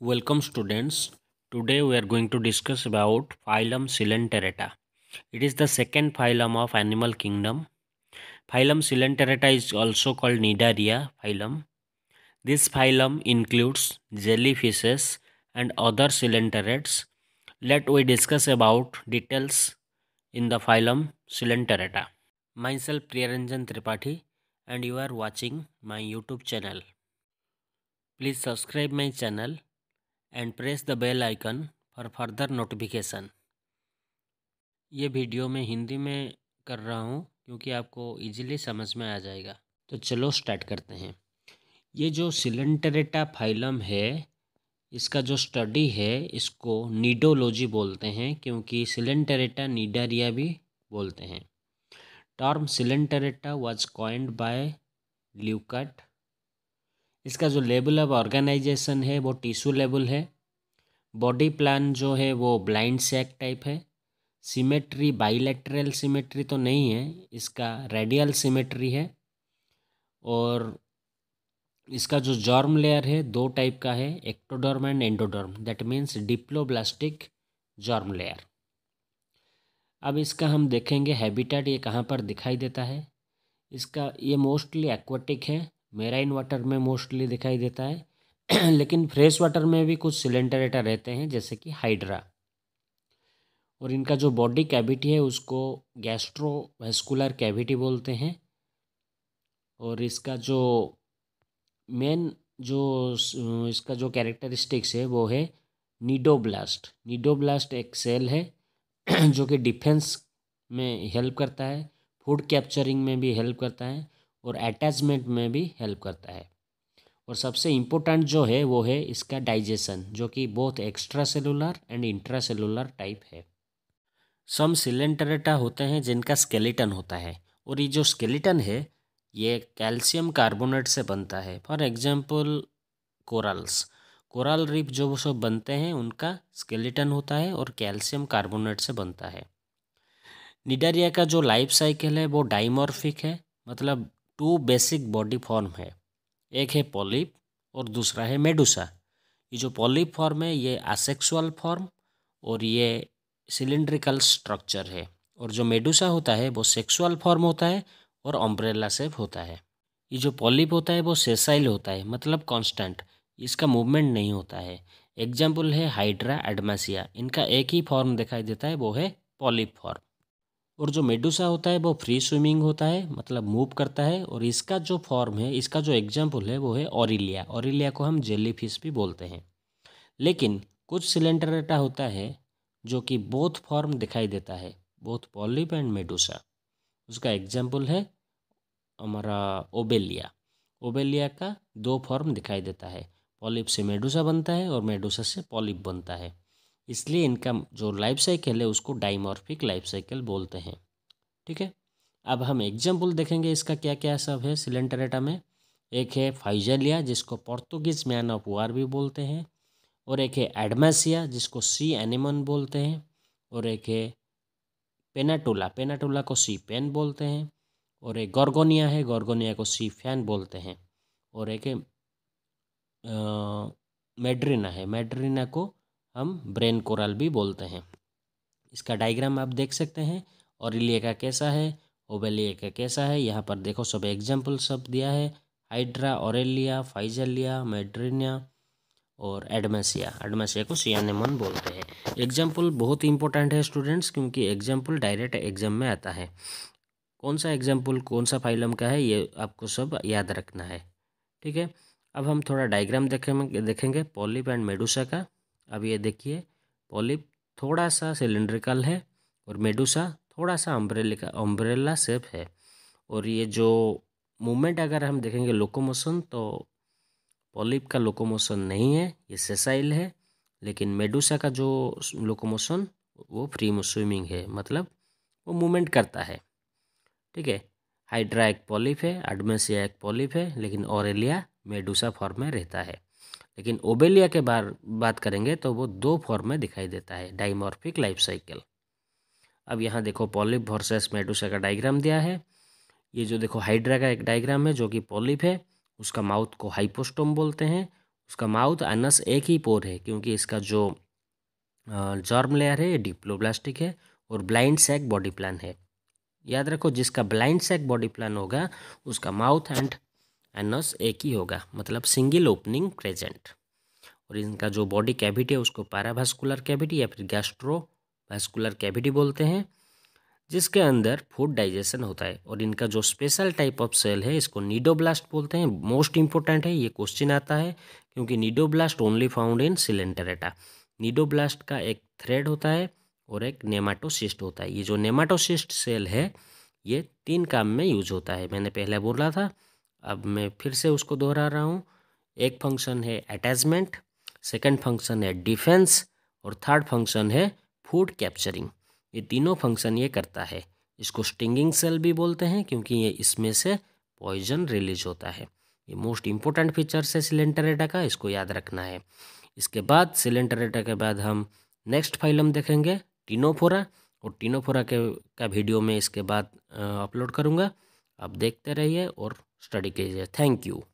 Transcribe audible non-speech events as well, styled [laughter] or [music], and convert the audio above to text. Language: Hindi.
Welcome students. Today we are going to discuss about phylum Silenterata. It is the second phylum of animal kingdom. Phylum Silenterata is also called Nidaria phylum. This phylum includes jellyfishes and other silenterets. Let we discuss about details in the phylum Silenterata. Myself Priyaranjan Tripathi and you are watching my YouTube channel. Please subscribe my channel and press the bell icon for further notification ये वीडियो मैं हिंदी में कर रहा हूँ क्योंकि आपको इजीली समझ में आ जाएगा तो चलो स्टार्ट करते हैं ये जो सिलेंटरेटा फाइलम है इसका जो स्टडी है इसको नीडोलॉजी बोलते हैं क्योंकि सिलेंटरेटा नीडारिया भी बोलते हैं term Coelenterata was coined by Leuckart इसका जो लेबल ऑफ ऑर्गेनाइजेशन है वो टिश्यू लेबल है बॉडी प्लान जो है वो ब्लाइंड सेक टाइप है सिमेट्री बाइलेटरल सिमेट्री तो नहीं है इसका रेडियल सिमेट्री है और इसका जो जॉर्म लेयर है दो टाइप का है ectoderm and endoderm that means diploblastic germ layer अब इसका हम देखेंगे हैबिटेट ये कहाँ पर दिखाई देता है इसका ये मोस्टली एक्वाटिक है मेराइन वाटर में मोस्टली दिखाई देता है [clears throat] लेकिन फ्रेश वाटर में भी कुछ सिलेंडरेटर रहते हैं जैसे कि हाइड्रा और इनका जो बॉडी कैविटी है उसको गैस्ट्रोवेस्कुलर कैविटी बोलते हैं और इसका जो मेन जो इसका जो कैरेक्टरिस्टिक्स है वो है नीडोब्लास्ट नीडोब्लास्ट एक सेल है [clears throat] जो कि डिफेंस में हेल्प करता है फूड कैप्चरिंग में भी हेल्प करता है और अटैचमेंट में भी हेल्प करता है और सबसे इम्पोर्टेंट जो है वो है इसका डाइजेशन जो कि बहुत extra cellular and intra cellular type है सम सिलेंटरेटा होते हैं जिनका स्केलेटन होता है और ये जो स्केलेटन है ये कैल्शियम कार्बोनेट से बनता है for example corals coral reef जो सब बनते हैं उनका स्केलेटन होता है और कैल्शियम कार्बोनेट से बनता है निडारिया का जो लाइफ साइकिल है वो डाइमॉर्फिक है मतलब टू बेसिक बॉडी फॉर्म है एक है पॉलिप और दूसरा है मेडुसा ये जो पॉलिप फॉर्म है ये असेक्सुअल फॉर्म और ये सिलिंड्रिकल स्ट्रक्चर है और जो मेडुसा होता है वो सेक्सुअल फॉर्म होता है और अम्ब्रेला सेप होता है ये जो पॉलिप होता है वो सेसाइल होता है मतलब कांस्टेंट इसका मूवमेंट नहीं होता है एग्जाम्पल है हाइड्रा एडमासिया इनका एक ही फॉर्म दिखाई देता है वो है पॉलिप फॉर्म और जो मेडूसा होता है वो फ्री स्विमिंग होता है मतलब मूव करता है और इसका जो फॉर्म है इसका जो एग्जाम्पल है वो है ऑरिलिया ऑरिलिया को हम जेली फिश भी बोलते हैं लेकिन कुछ सिलेंडरेटा होता है जो कि बोथ फॉर्म दिखाई देता है बोथ पॉलिप एंड मेडूसा उसका एग्जाम्पल है हमारा ओबेलिया ओबेलिया का दो फॉर्म दिखाई देता है पॉलिप से मेडूसा बनता है और मेडूसा से पॉलिप बनता है इसलिए इनका जो लाइफ साइकिल है उसको डाइमॉर्फिक लाइफ साइकिल बोलते हैं ठीक है अब हम एग्जाम्पल देखेंगे इसका क्या क्या सब है एटा में एक है फाइजलिया जिसको पोर्तुगीज मैन ऑफ वार भी बोलते हैं और एक है एडमासिया जिसको सी एनिमन बोलते हैं और एक है पेनाटोला पेनाटोला को सी पेन बोलते हैं और एक गॉर्गोनिया है गॉर्गोनिया को सी फैन बोलते हैं और एक है मेड्रिना है मेड्रिना को हम ब्रेन कोरल भी बोलते हैं इसका डायग्राम आप देख सकते हैं और का कैसा है ओबेलिया का कैसा है यहाँ पर देखो सब एग्जाम्पल सब दिया है हाइड्रा ओरेलिया फाइजलिया मेड्रिनिया और एडमेसिया एडमेसिया को सियानेमन बोलते हैं एग्जाम्पल बहुत ही इंपॉर्टेंट है स्टूडेंट्स क्योंकि एग्जाम्पल डायरेक्ट एग्जाम में आता है कौन सा एग्जाम्पल कौन सा फाइलम का है ये आपको सब याद रखना है ठीक है अब हम थोड़ा डायग्राम देखेंगे देखेंगे पॉलिप एंड मेडूसा का अब ये देखिए पॉलिप थोड़ा सा सिलेंड्रिकल है और मेडूसा थोड़ा सा अम्ब्रेले का अम्ब्रेला सेप है और ये जो मूवमेंट अगर हम देखेंगे लोकोमोशन तो पॉलिप का लोकोमोशन नहीं है ये सेसाइल है लेकिन मेडूसा का जो लोकोमोशन वो फ्री स्विमिंग है मतलब वो मूवमेंट करता है ठीक है हाइड्रा एक पॉलिप है एडमेसिया एक पॉलिप है लेकिन ऑरेलिया मेडूसा फॉर्म में रहता है लेकिन ओबेलिया के बार बात करेंगे तो वो दो फॉर्म में दिखाई देता है डाइमॉर्फिक लाइफ साइकिल अब यहाँ देखो पॉलिप वर्सेस मेडुसा का डायग्राम दिया है ये जो देखो हाइड्रा का एक डायग्राम है जो कि पॉलिप है उसका माउथ को हाइपोस्टोम बोलते हैं उसका माउथ अनस एक ही पोर है क्योंकि इसका जो जॉर्म लेयर है ये डिप्लोब्लास्टिक है और ब्लाइंड सैक बॉडी प्लान है याद रखो जिसका ब्लाइंड सैक बॉडी प्लान होगा उसका माउथ एंड एनस एक ही होगा मतलब सिंगल ओपनिंग प्रेजेंट और इनका जो बॉडी कैविटी है उसको पैराभास्कुलर कैविटी या फिर गैस्ट्रो वास्कुलर कैविटी बोलते हैं जिसके अंदर फूड डाइजेशन होता है और इनका जो स्पेशल टाइप ऑफ सेल है इसको नीडोब्लास्ट बोलते हैं मोस्ट इंपॉर्टेंट है ये क्वेश्चन आता है क्योंकि cnidoblast only found in Coelenterata cnidoblast का एक थ्रेड होता है और एक नेमाटोसिस्ट होता है ये जो नेमाटोसिस्ट सेल है ये तीन काम में यूज होता है मैंने पहले बोला था अब मैं फिर से उसको दोहरा रहा हूँ एक फंक्शन है अटैचमेंट सेकंड फंक्शन है डिफेंस और थर्ड फंक्शन है फूड कैप्चरिंग ये तीनों फंक्शन ये करता है इसको स्टिंगिंग सेल भी बोलते हैं क्योंकि ये इसमें से पॉइजन रिलीज होता है ये मोस्ट इम्पोर्टेंट फीचर्स है एटा का इसको याद रखना है इसके बाद एटा के बाद हम नेक्स्ट फाइल हम देखेंगे टीनोफोरा और टीनोफोरा के का वीडियो मैं इसके बाद अपलोड करूँगा आप देखते रहिए और स्टडी कीजिए थैंक यू